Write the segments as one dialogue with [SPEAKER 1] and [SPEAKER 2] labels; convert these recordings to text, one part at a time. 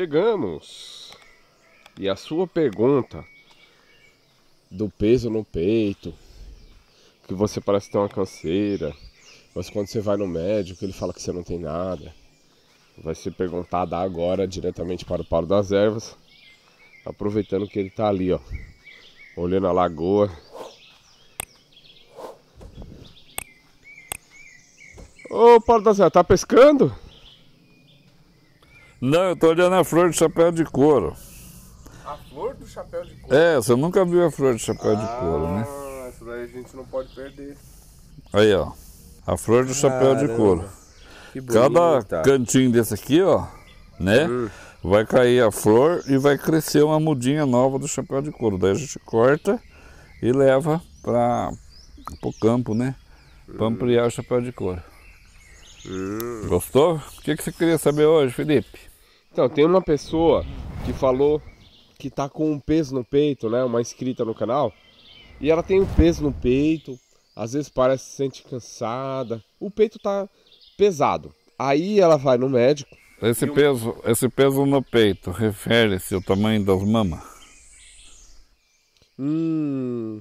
[SPEAKER 1] Chegamos. E a sua pergunta do peso no peito, que você parece ter uma canseira, mas quando você vai no médico ele fala que você não tem nada, vai ser perguntada agora diretamente para o Paulo das Ervas, aproveitando que ele está ali, ó, olhando a lagoa. Ô, Paulo das Ervas, tá pescando?
[SPEAKER 2] Não, eu estou olhando a flor de chapéu de couro. A
[SPEAKER 1] flor do chapéu de couro?
[SPEAKER 2] É, você nunca viu a flor de chapéu ah, de couro, né?
[SPEAKER 1] Essa ah, daí a gente não pode perder.
[SPEAKER 2] Aí, ó. A flor do chapéu Caramba. de couro. Cada tá? cantinho desse aqui, ó, né? Hum. Vai cair a flor e vai crescer uma mudinha nova do chapéu de couro. Daí a gente corta e leva para o campo, né? Para hum. ampliar o chapéu de couro.
[SPEAKER 1] Hum. Gostou? O que, que você queria saber hoje, Felipe? Então, tem uma pessoa que falou que tá com um peso no peito, né? Uma inscrita no canal. E ela tem um peso no peito, às vezes parece que se sente cansada. O peito tá pesado. Aí ela vai no médico. Esse eu... peso, esse peso no
[SPEAKER 2] peito refere-se ao tamanho das mamas?
[SPEAKER 1] Hum.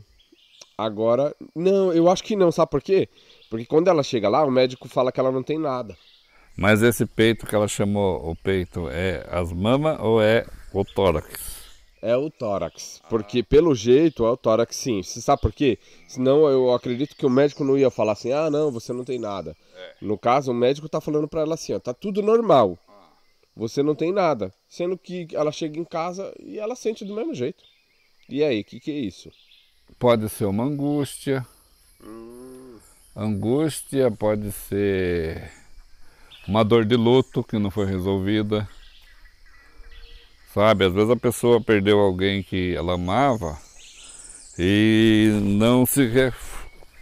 [SPEAKER 1] Agora, não, eu acho que não, sabe por quê? Porque quando ela chega lá, o médico fala que ela não tem nada.
[SPEAKER 2] Mas esse peito que ela chamou o peito é as
[SPEAKER 1] mamas ou é o tórax? É o tórax, porque pelo jeito é o tórax sim. Você sabe por quê? Senão eu acredito que o médico não ia falar assim: ah, não, você não tem nada. É. No caso, o médico tá falando para ela assim: ó, tá tudo normal, você não tem nada. Sendo que ela chega em casa e ela sente do mesmo jeito. E aí, o que, que é isso?
[SPEAKER 2] Pode ser uma angústia. Hum. Angústia pode ser uma dor de luto que não foi resolvida. Sabe, às vezes a pessoa perdeu alguém que ela amava e não se, re...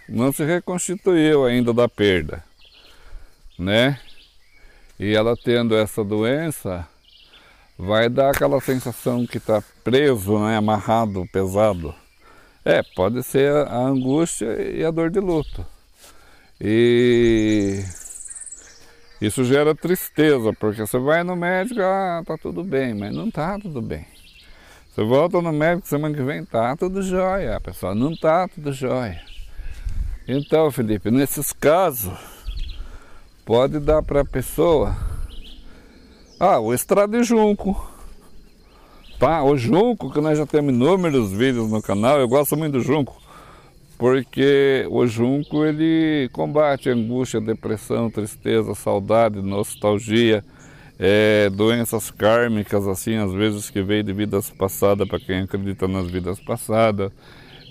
[SPEAKER 2] não se reconstituiu ainda da perda, né? E ela tendo essa doença, vai dar aquela sensação que está preso, né? amarrado, pesado. É, pode ser a angústia e a dor de luto. E isso gera tristeza, porque você vai no médico, ah, tá tudo bem, mas não tá tudo bem. Você volta no médico semana que vem, tá tudo jóia, pessoal, não tá tudo jóia. Então, Felipe, nesses casos, pode dar para a pessoa, ah, o estrada de junco, tá? O junco, que nós já temos inúmeros vídeos no canal, eu gosto muito do junco porque o junco ele combate angústia, depressão, tristeza, saudade, nostalgia, é, doenças kármicas, assim, às vezes que veio de vidas passadas, para quem acredita nas vidas passadas,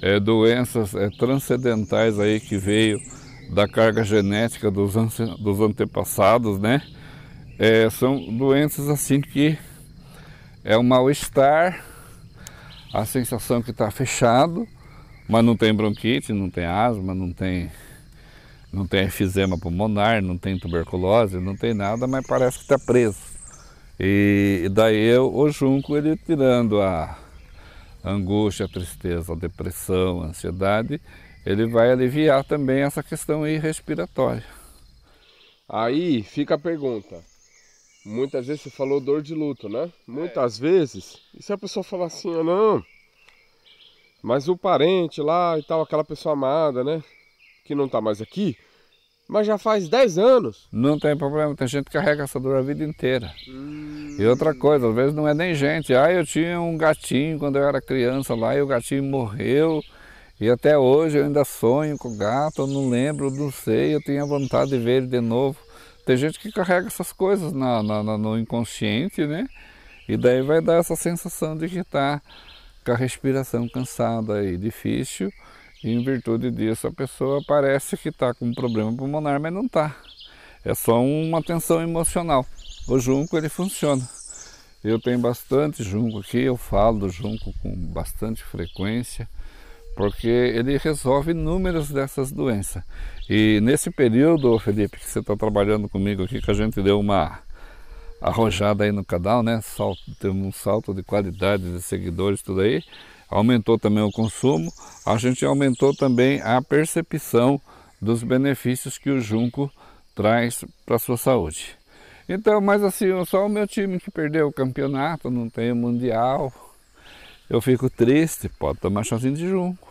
[SPEAKER 2] é, doenças é, transcendentais aí que veio da carga genética dos, dos antepassados, né? É, são doenças assim que é um mal-estar, a sensação que está fechado, mas não tem bronquite, não tem asma, não tem, não tem enfisema pulmonar, não tem tuberculose, não tem nada, mas parece que está preso. E, daí eu, o junco, ele tirando a angústia, a tristeza, a depressão, a ansiedade, ele vai aliviar também essa questão aí respiratória.
[SPEAKER 1] Aí fica a pergunta. Muitas vezes você falou dor de luto, né? Muitas vezes. E se a pessoa falar assim, ah, não, mas o parente lá e tal, aquela pessoa amada, né? Que não está mais aqui, mas já faz 10 anos. Não tem problema, tem gente que carrega essa dor a vida inteira. Hum. E outra coisa,
[SPEAKER 2] às vezes não é nem gente. Ah, eu tinha um gatinho quando eu era criança lá e o gatinho morreu. E até hoje eu ainda sonho com o gato, eu não lembro, não sei, eu tenho vontade de ver ele de novo. Tem gente que carrega essas coisas na, na, na, no inconsciente, né? E daí vai dar essa sensação de que está com a respiração cansada e difícil, e em virtude disso a pessoa parece que está com um problema pulmonar, mas não está. É só uma tensão emocional. O junco ele funciona. Eu tenho bastante junco aqui, eu falo do junco com bastante frequência, porque ele resolve inúmeras dessas doenças. E nesse período, Felipe, que você está trabalhando comigo aqui, que a gente deu uma arrojada aí no canal, né? Salto, um salto de qualidade de seguidores, tudo aí. Aumentou também o consumo, a gente aumentou também a percepção dos benefícios que o junco traz para a sua saúde. Então, mas assim, só o meu time que perdeu o campeonato, não tem o mundial. Eu fico triste, pode tomar chazinho de junco.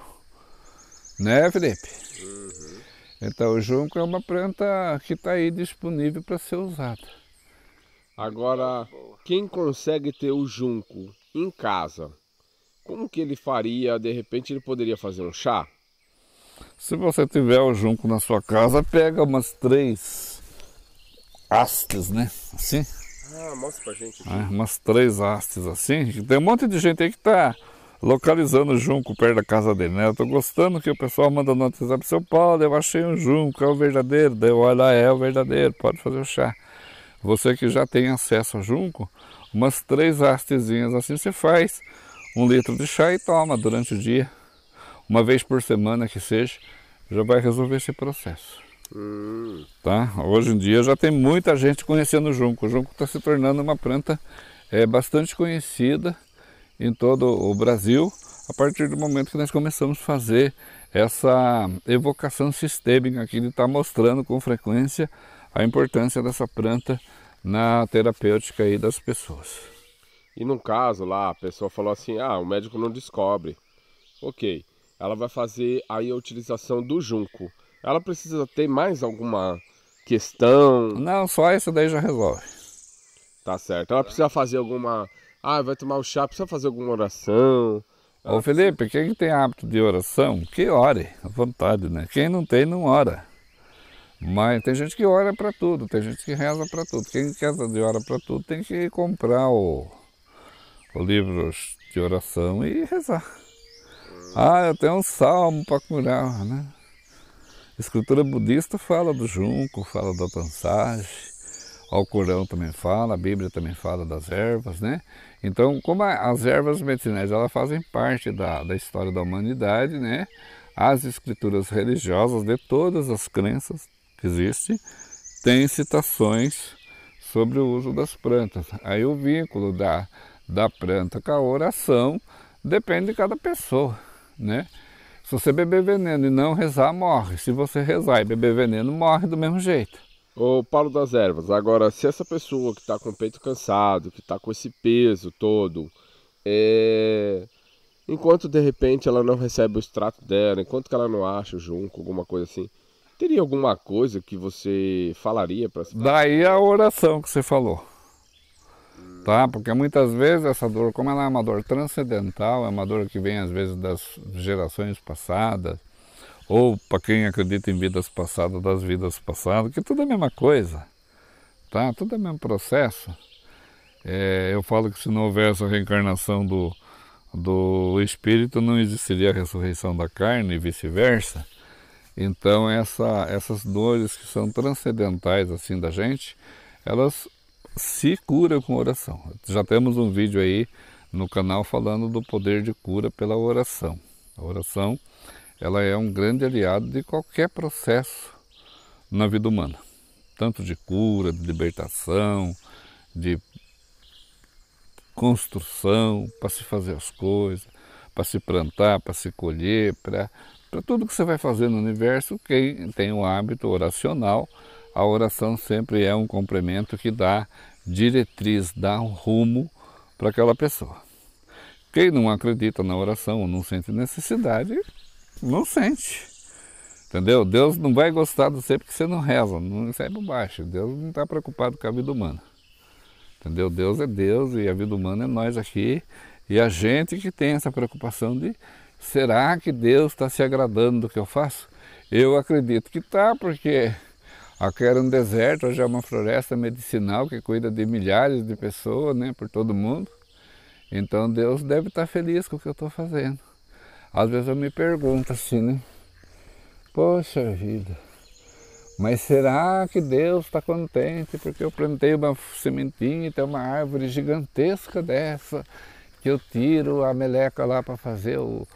[SPEAKER 2] Né, Felipe? Uhum. Então, o junco é uma planta que está aí disponível para ser usada.
[SPEAKER 1] Agora, quem consegue ter o junco em casa, como que ele faria? De repente, ele poderia fazer um chá?
[SPEAKER 2] Se você tiver o junco na sua casa, pega umas três hastes, né? Assim.
[SPEAKER 1] Ah, mostra pra gente. É,
[SPEAKER 2] umas três hastes assim. Tem um monte de gente aí que tá localizando o junco perto da casa dele, né? Eu tô gostando que o pessoal manda no WhatsApp seu Paulo, eu achei um junco, é o verdadeiro. Daí eu olho, ah, é o verdadeiro, pode fazer o chá. Você que já tem acesso a junco, umas três hastezinhas assim você faz, um litro de chá e toma durante o dia, uma vez por semana que seja, já vai resolver esse processo.
[SPEAKER 1] Hum.
[SPEAKER 2] Tá? Hoje em dia já tem muita gente conhecendo o junco. O junco está se tornando uma planta é, bastante conhecida em todo o Brasil a partir do momento que nós começamos a fazer essa evocação sistêmica que ele está mostrando com frequência a importância dessa planta na terapêutica aí das pessoas.
[SPEAKER 1] E num caso lá, a pessoa falou assim: ah, o médico não descobre. Ok, ela vai fazer aí a utilização do junco. Ela precisa ter mais alguma questão? Não, só isso daí já resolve. Tá certo. Ela precisa fazer alguma. Ah, vai tomar o chá, precisa fazer alguma oração. Ela Ô Felipe, precisa... quem tem hábito de
[SPEAKER 2] oração, que ore, à vontade, né? Quem não tem, não ora. Mas tem gente que ora para tudo, tem gente que reza para tudo. Quem quer de ora para tudo tem que comprar o, o livro de oração e rezar. Ah, eu tenho um salmo para curar, né? A escritura budista fala do junco, fala da tansagem, o Corão também fala, a Bíblia também fala das ervas, né? Então, como as ervas medicinais elas fazem parte da, da história da humanidade, né? As escrituras religiosas de todas as crenças existe, tem citações sobre o uso das plantas. Aí o vínculo da, da planta com a oração depende de cada pessoa, né? Se você beber veneno e não rezar, morre. Se você rezar e beber veneno, morre do mesmo jeito.
[SPEAKER 1] Ô Paulo das Ervas, agora, se essa pessoa que está com o peito cansado, que está com esse peso todo, é... enquanto de repente ela não recebe o extrato dela, enquanto que ela não acha o junco, alguma coisa assim, Teria alguma coisa que você falaria para si?
[SPEAKER 2] Daí a oração que você falou. Tá? Porque muitas vezes essa dor, como ela é uma dor transcendental, é uma dor que vem às vezes das gerações passadas, ou para quem acredita em vidas passadas, das vidas passadas, que tudo é a mesma coisa, tá? Tudo é o mesmo processo. É, eu falo que se não houvesse a reencarnação do, do espírito, não existiria a ressurreição da carne e vice-versa. Então essa, essas dores que são transcendentais assim da gente, elas se curam com oração. Já temos um vídeo aí no canal falando do poder de cura pela oração. A oração ela é um grande aliado de qualquer processo na vida humana, tanto de cura, de libertação, de construção, para se fazer as coisas, para se plantar, para se colher, para para tudo que você vai fazer no universo, quem tem o hábito oracional, a oração sempre é um complemento que dá diretriz, dá um rumo para aquela pessoa. Quem não acredita na oração ou não sente necessidade, não sente. Entendeu? Deus não vai gostar de você porque você não reza, não sai por baixo. Deus não está preocupado com a vida humana. Entendeu? Deus é Deus e a vida humana é nós aqui. E a gente que tem essa preocupação de será que Deus está se agradando do que eu faço? Eu acredito que está, porque aqui era um deserto, hoje é uma floresta medicinal que cuida de milhares de pessoas, né, por todo mundo. Então Deus deve estar tá feliz com o que eu estou fazendo. Às vezes eu me pergunto assim, né? Poxa vida, mas será que Deus está contente porque eu plantei uma sementinha e tem uma árvore gigantesca dessa que eu tiro a meleca lá para fazer o,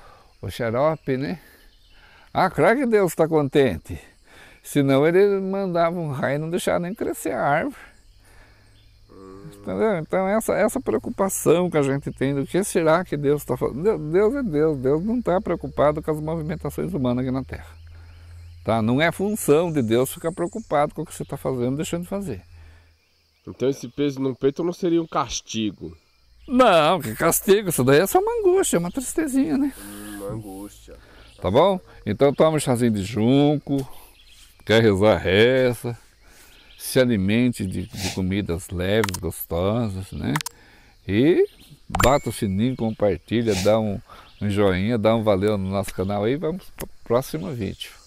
[SPEAKER 2] o xarope, né? Ah, claro que Deus está contente. Senão ele mandava um raio e não deixava nem crescer a árvore. Entendeu? Então essa, essa preocupação que a gente tem do que será que Deus está fazendo. Deus é Deus, Deus não está preocupado com as movimentações humanas aqui na Terra. Tá? Não é função de Deus ficar preocupado com o que você está fazendo deixando de fazer.
[SPEAKER 1] Então esse peso no peito não seria um castigo?
[SPEAKER 2] Não, que castigo, isso daí é só uma angústia, é uma tristezinha, né?
[SPEAKER 1] angústia.
[SPEAKER 2] Tá bom? Então toma um chazinho de junco, quer rezar, reza. Se alimente de, de comidas leves, gostosas, né? E bata o sininho, compartilha, dá um, um joinha, dá um valeu no nosso canal aí. Vamos para o próximo vídeo.